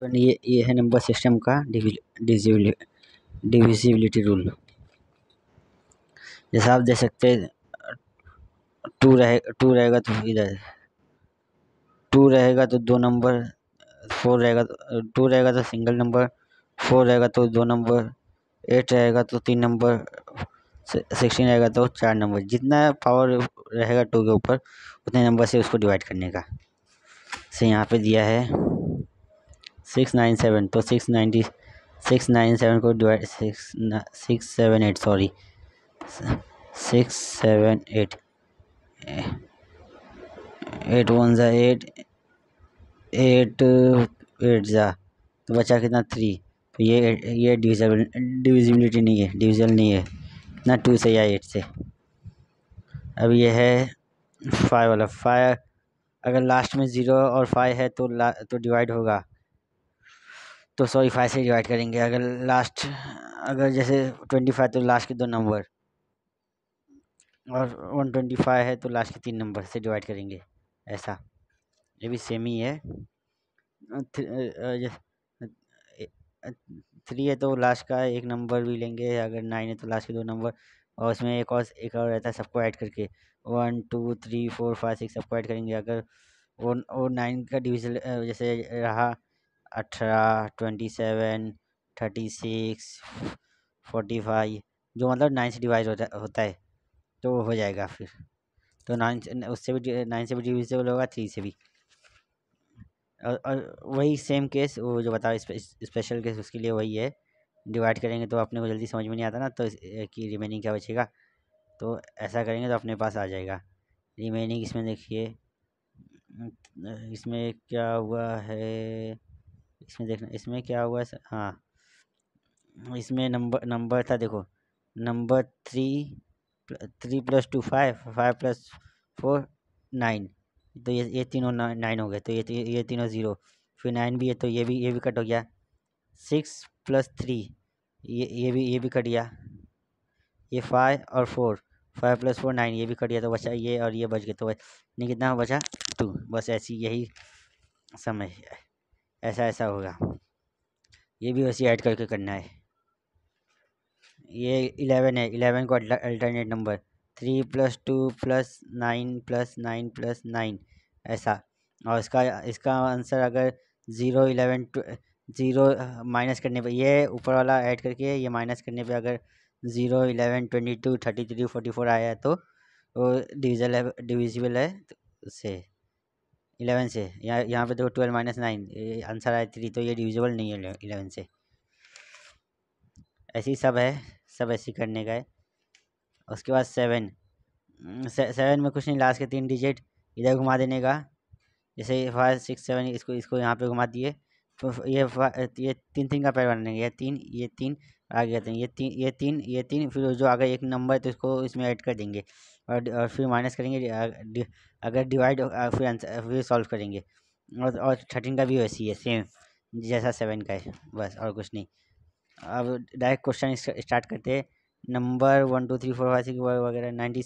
Friend ये ये है नंबर सिस्टम का डिविजिबिलिटी रूल जैसा आप देख सकते टू रहे टू रहेगा तो इधर टू रहेगा तो दो नंबर फोर रहेगा तो टू रहेगा तो सिंगल नंबर फोर रहेगा तो दो नंबर एट रहेगा तो तीन नंबर सिक्सटीन रहेगा तो चार नंबर जितना पावर रहेगा टू के ऊपर उतने नंबर से उसको डिवाइड करने का से यहाँ पे दिया है सिक्स नाइन सेवन तो six ninety six nine seven को divide six six seven eight sorry six seven eight eight one ज़ा एट एट एट ज़ा तो बचा कितना थ्री तो ये ये डिविजल डिविजिबिलिटी नहीं है डिविजल नहीं है ना टू से या एट से अब ये है फाइव वाला फाइव अगर लास्ट में ज़ीरो और फाइव है तो ला तो डिवाइड होगा तो सॉरी फाइव से डिवाइड करेंगे अगर लास्ट अगर जैसे ट्वेंटी फाइव तो लास्ट के दो नंबर और वन ट्वेंटी फाइव है तो लास्ट के तीन नंबर से डिवाइड करेंगे ऐसा ये भी सेम ही है थ्री है तो लास्ट का एक नंबर भी लेंगे अगर नाइन है तो लास्ट के दो नंबर और उसमें एक और एक और रहता है सबको ऐड करके one two three four five six सबको ऐड करेंगे अगर वो वो नाइन का डिविजन जैसे रहा अठारह twenty seven thirty six forty five जो मतलब नाइन से डिवाइड होता होता है तो वो हो जाएगा फिर तो नाइन उससे भी नाइन से भी डिविजल होगा थ्री से भी और, और वही सेम केस वो जो बताओ स्पे, स्पेशल केस उसके लिए वही है डिवाइड करेंगे तो अपने को जल्दी समझ में नहीं आता ना तो कि रिमेनिंग क्या बचेगा तो ऐसा करेंगे तो अपने पास आ जाएगा रिमेनिंग इसमें देखिए इसमें क्या हुआ है इसमें देखना इसमें क्या हुआ है हाँ इसमें नंबर नंबर था देखो number three three plus two five five plus four nine तो ये ये तीनों नाइन हो गए तो ये ये तीनों ज़ीरो फिर नाइन भी है तो ये भी ये भी कट हो गया सिक्स प्लस थ्री ये ये भी ये भी कट गया ये फाइव और four five plus four nine ये भी कट गया तो बचा ये और ये बच गया तो नहीं कितना बचा टू बस ऐसी यही समझ है ऐसा ऐसा होगा ये भी वैसे ऐड करके करना है ये इलेवन है इलेवन को alternate number three plus two plus nine plus nine plus nine ऐसा और इसका इसका आंसर अगर ज़ीरो इलेवन ज़ीरो माइनस करने पे ये ऊपर वाला ऐड करके ये माइनस करने पे अगर zero eleven twenty two thirty three forty four आया तो वो डिविजल है डिविजिबल है तो उससे इलेवन से यहाँ यहाँ पे देखो तो ट्वेल्व माइनस नाइन आंसर आया थ्री तो ये डिविजिबल नहीं है इलेवन से ऐसी सब है सब ऐसी करने का है उसके बाद सेवन हम्म, से, सेवन में कुछ नहीं लास्ट के तीन डिजिट इधर घुमा देने का जैसे फाइव सिक्स सेवन इसको इसको यहाँ पे घुमा दिए तो ये ये तीन तीन का पैर बनाने का तीन ये तीन आ गया था ये तीन ये तीन ये तीन फिर जो अगर एक नंबर है तो इसको इसमें ऐड कर देंगे और, और फिर माइनस करेंगे अगर डिवाइड फिर आंसर फिर सॉल्व करेंगे और और थर्टीन का भी वैसी है सेम जैसा सेवन का है बस और कुछ नहीं अब डायरेक्ट क्वेश्चन स्टार्ट करते हैं number one two three four five six वगैरह ninety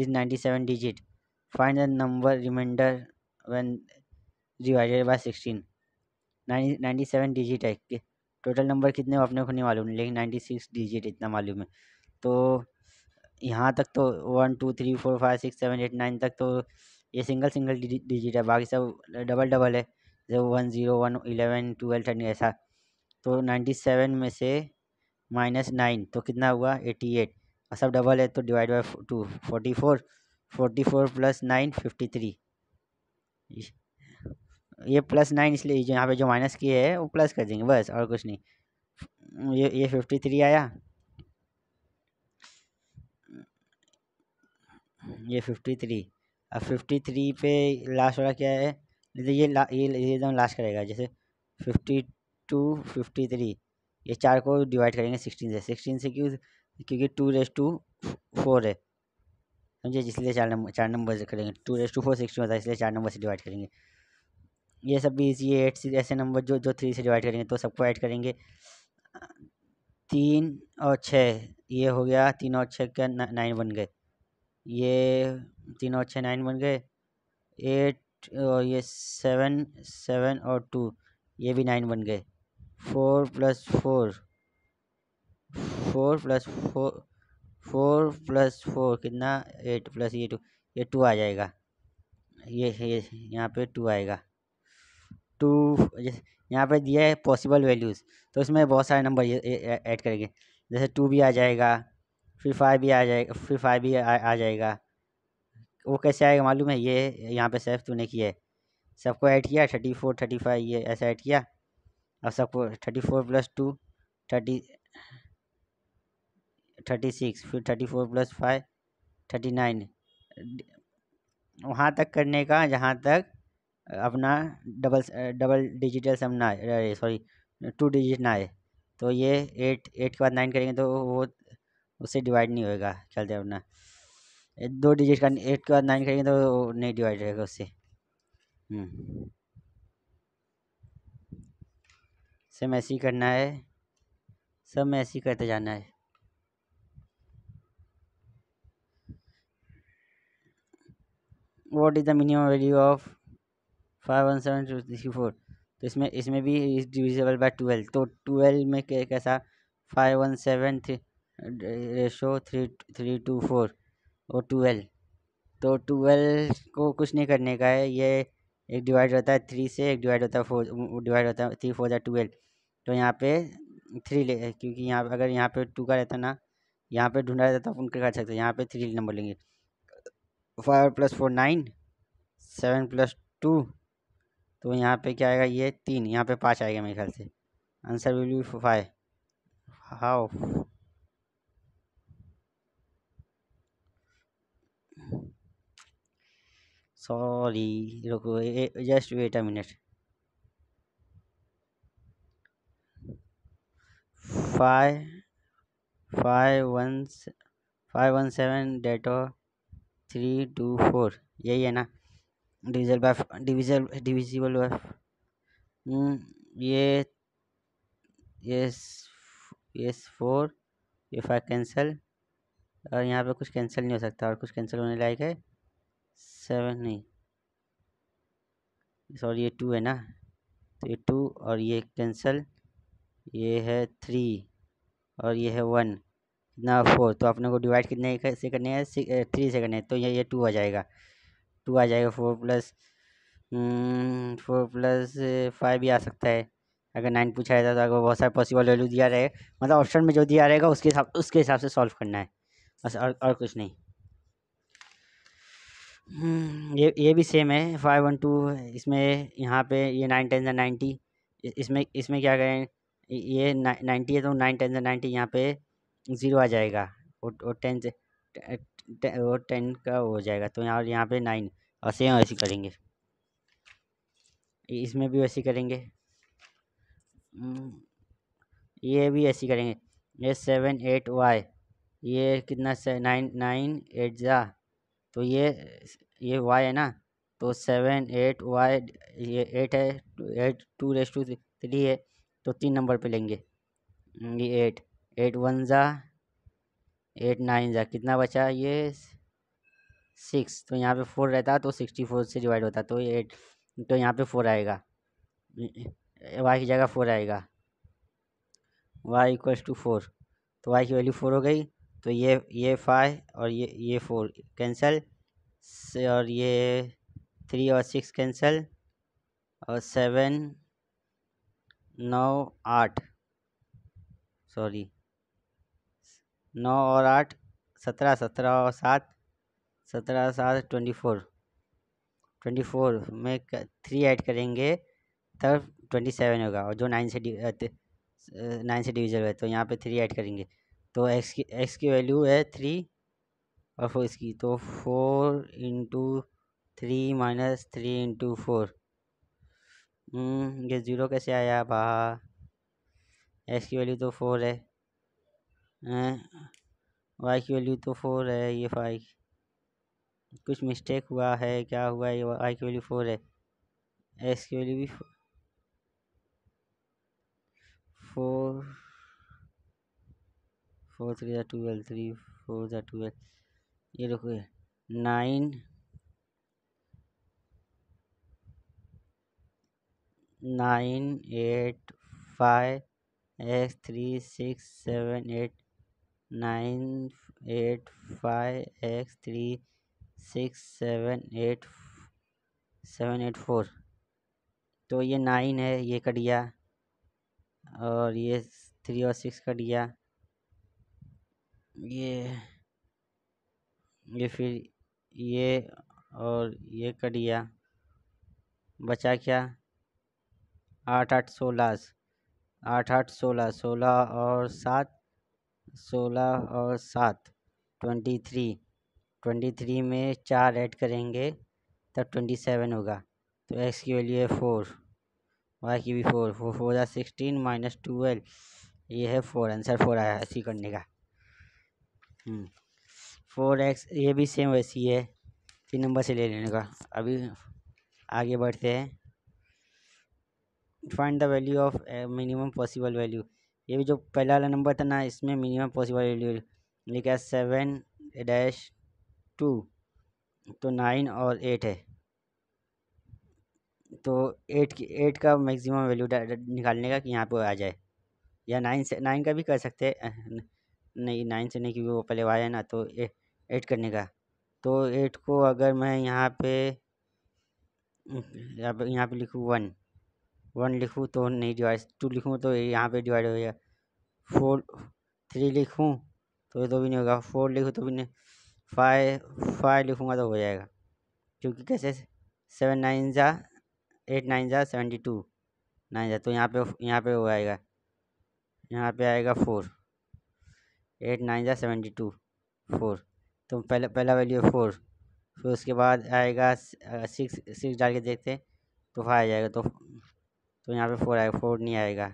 is ninety seven digit find the number remainder one divided by sixteen ninety seven digit है टोटल नंबर कितने अपने को नहीं मालूम लेकिन नाइन्टी सिक्स डिजिट इतना मालूम है तो यहाँ तक तो one two three four five six seven eight nine तक तो ये सिंगल सिंगल डिजिट है बाकी सब डबल डबल है जैसे one zero one eleven twelve thirteen ऐसा तो नाइन्टी सेवन में से माइनस नाइन तो कितना हुआ एटी एट और सब डबल है तो divide by two forty four forty four plus nine fifty three ये प्लस नाइन इसलिए जो यहाँ पे जो माइनस किए है वो प्लस कर देंगे बस और कुछ नहीं ये ये फिफ्टी थ्री आया ये फिफ्टी थ्री अब फिफ्टी थ्री पे लास्ट वाला क्या है जैसे तो ये ला, ये एकदम लास्ट करेगा जैसे फिफ्टी टू फिफ्टी थ्री ये चार को डिवाइड करेंगे सिक्सटीन से सिक्सटीन से क्यों क्योंकि टू रेस टू फोर है समझे इसलिए चार नंबर चार नंबर से करेंगे two raise two four sixteen होता है इसलिए चार नंबर से डिवाइड करेंगे ये सब भी ये एट ऐसे नंबर जो जो थ्री से डिवाइड करेंगे तो सबको ऐड करेंगे तीन और छः ये हो गया तीन और छः का नाइन बन गए ये तीन और छः नाइन बन गए एट और ये सेवन सेवन और टू ये भी नाइन बन गए four plus four four plus four four plus four कितना एट प्लस ये टू ये टू आ जाएगा ये ये यहाँ पे टू आएगा टू यहाँ पे दिया है पॉसिबल वैल्यूज़ तो इसमें बहुत सारे नंबर ऐड करेंगे जैसे टू भी आ जाएगा फिर फाइव भी आ जाएगा फिर फाइव भी आ, आ जाएगा वो कैसे आएगा मालूम है ये यहाँ पे सेफ तूने किया है सबको ऐड किया थर्टी फोर थर्टी फाइव ये ऐसा ऐड किया अब सबको thirty four plus two thirty thirty six फिर thirty four plus five thirty nine वहाँ तक करने का जहाँ तक अपना डबल डबल डिजिटल सम ना आए सॉरी टू डिजिट ना आए तो ये एट एट के बाद नाइन करेंगे तो वो उससे डिवाइड नहीं होएगा चलते अपना दो डिजिट का एट के बाद नाइन करेंगे तो नहीं डिवाइड रहेगा उससे सेम हम्म। ऐसे ही करना है सब में ऐसे ही करते जाना है what is the minimum value of five one seven two three four तो इसमें इसमें भी इस डिविजिबल बाई ट्वेल्व तो ट्वेल्व में कैसा five one seven three ratio three three two four और ट्वेल्व तो ट्वेल्व को कुछ नहीं करने का है ये एक डिवाइड होता है थ्री से एक डिवाइड होता है फोर डिवाइड होता है थ्री फोर या ट्वेल्व तो यहाँ पे थ्री ले क्योंकि यहाँ अगर यहाँ पे टू का रहता ना यहाँ पे ढूंढा रहता तो उनके कर सकते यहाँ पे थ्री नंबर लेंगे five plus four nine seven plus two तो यहाँ पे क्या आएगा ये तीन यहाँ पे पाँच आएगा मेरे ख्याल से answer will be five how sorry रुको just wait a minute five five one five one seven डेटो थ्री टू फोर यही है ना divisible by divisible divisible by hmm, ये ये ये फोर ये फाइव कैंसिल और यहाँ पे कुछ कैंसिल नहीं हो सकता और कुछ कैंसिल होने लायक है सेवन नहीं सॉरी ये टू है ना तो ये टू और ये कैंसिल ये है थ्री और ये है वन ना फोर तो अपने को डिवाइड कितने से करने हैं थ्री से करने हैं तो ये ये टू आ जाएगा टू आ जाएगा four plus hmm, four plus five भी आ सकता है अगर नाइन पूछा जाता है तो अगर बहुत सारे पॉसिबल वैल्यू दिया रहे मतलब ऑप्शन में जो दिया रहेगा उसके हिसाब उसके हिसाब से सॉल्व करना है बस और और कुछ नहीं हम्म, ये ये भी सेम है फाइव वन टू इसमें यहाँ पे ये नाइन टेन या नाइन्टी इसमें इसमें क्या करें ये नाइन्टी है तो नाइन टेन या नाइन्टी यहाँ पे ज़ीरो आ जाएगा और टेन से वो टेन का हो जाएगा तो यहाँ यहाँ पे नाइन और सेम ऐसे करेंगे इसमें भी वैसे करेंगे ये भी ऐसे करेंगे ये सेवन एट वाई ये कितना से नाइन नाइन एट जा तो ये ये वाई है ना तो सेवन एट वाई ये एट है eight two raise two three है तो तीन नंबर पे लेंगे ये एट एट वन ज़ा एट नाइन ज़ा कितना बचा ये सिक्स तो यहाँ पे फोर रहता तो सिक्सटी फोर से डिवाइड होता तो एट तो यहाँ पे फोर आएगा वाई की जगह फोर आएगा वाई इक्वल्स टू फोर तो वाई की वैल्यू फोर हो गई तो ये ये फाइव और ये ये फोर कैंसल और ये थ्री और सिक्स कैंसल और सेवन नौ आठ सॉरी नौ और आठ सत्रह सत्रह और सात सत्रह सात ट्वेंटी फोर ट्वेंटी फोर में थ्री ऐड करेंगे तब ट्वेंटी सेवन होगा और जो नाइन से नाइन से डिविजल है तो यहाँ पे थ्री ऐड करेंगे तो एक्स की एक्स की वैल्यू है थ्री और फोर इसकी तो four into three minus three into four ये ज़ीरो कैसे आया बाहर एक्स की वैल्यू तो फोर है वाई की वैल्यू तो फोर है ये फाइव कुछ मिस्टेक हुआ है क्या हुआ है ये वाई की वैल्यू फोर है एस की वैल्यू भी फोर फोर थ्री या ट्वेल्व थ्री फोर या ट्वेल्व ये रुको nine nine eight five x three six seven eight nine eight five x three six seven eight seven eight four तो ये nine है ये कट गया और ये थ्री और सिक्स कट गया ये ये फिर ये और ये कट गया बचा क्या आठ आठ सोलह आठ आठ सोलह सोलह और सात सोलह और सात ट्वेंटी थ्री ट्वेंटी थ्री में चार ऐड करेंगे तब ट्वेंटी सेवन होगा तो एक्स की वैल्यू है फोर वाई की भी फोर फोर फोर या सिक्सटीन माइनस ट्वेल्व ये है फोर आंसर फोर आया ऐसी करने का हम्म, फोर एक्स ये भी सेम वैसी है तीन नंबर से ले लेने का अभी आगे बढ़ते हैं find the value of minimum possible value ये भी जो पहला वाला नंबर था ना इसमें मिनिमम पॉसिबल वैल्यू लिखा है सेवन डैश टू तो नाइन और एट है तो एट की एट का मैक्सिमम वैल्यू निकालने का कि यहाँ पे आ जाए या नाइन से नाइन का भी कर सकते हैं नहीं नाइन से नहीं क्योंकि वो पहले आया ना तो ए, एट करने का तो एट को अगर मैं यहाँ यहाँ पे यहाँ पे लिखूँ वन वन लिखूँ तो नहीं डिवाइड टू लिखूँ तो यहाँ पे डिवाइड हो गया फोर थ्री लिखूँ तो तो भी नहीं होगा फोर लिखूँ तो भी नहीं फाइव फाइव लिखूँगा तो हो जाएगा क्योंकि कैसे सेवन नाइन ज़ा एट नाइन ज़ा सेवेंटी टू नाइन ज़ा तो यहाँ पे यहाँ पे हो आएगा यहाँ पे आएगा फोर एट नाइन ज़ा सेवेंटी टू फोर तो पहला पहला वैल्यू है फोर फिर उसके बाद आएगा सिक्स सिक्स डाल के देखते तो फाइव आ जाएगा तो तो यहाँ पे फोर आएगा फोर नहीं आएगा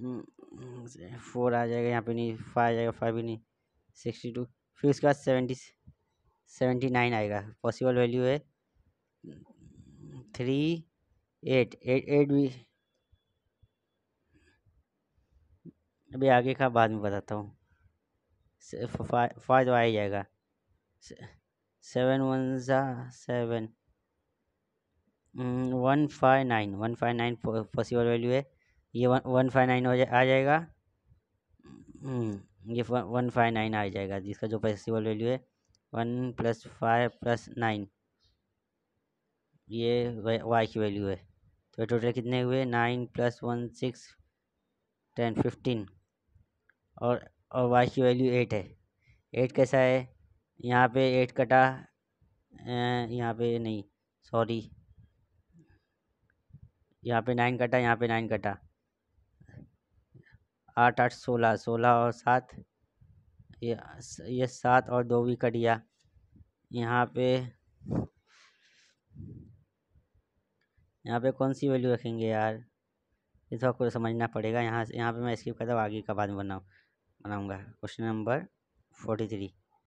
फोर हम्म, आ जाएगा यहाँ पे नहीं फाइव आएगा फाइव भी नहीं सिक्सटी टू फिर उसके बाद सेवेंटी सेवेंटी नाइन आएगा पॉसिबल वैल्यू है थ्री एट एट एट भी अभी आगे का बाद में बताता हूँ फाइव तो आ ही जाएगा सेवन वन ज़ा seven hmm, one five nine one five nine possible value है ये वन फाइव नाइन हो जा आ जाएगा हम्म, ये वन फाइव नाइन आ जाएगा जिसका जो पॉसिबल वैल्यू है one plus five plus nine ये वाई की वैल्यू है तो टोटल कितने हुए nine plus one six ten fifteen और और वाई की वैल्यू एट है एट कैसा है यहाँ पे एट कटा यहाँ पे नहीं सॉरी यहाँ पे नाइन कटा यहाँ पे नाइन कटा आठ आठ सोलह सोलह और सात ये ये सात और दो भी कट गया यहाँ पे यहाँ पे कौन सी वैल्यू रखेंगे यार ये तो आपको समझना पड़ेगा यहाँ यहाँ पे मैं स्किप करता हूँ आगे का बाद में बनाऊँ बनाऊँगा क्वेश्चन नंबर फोर्टी थ्री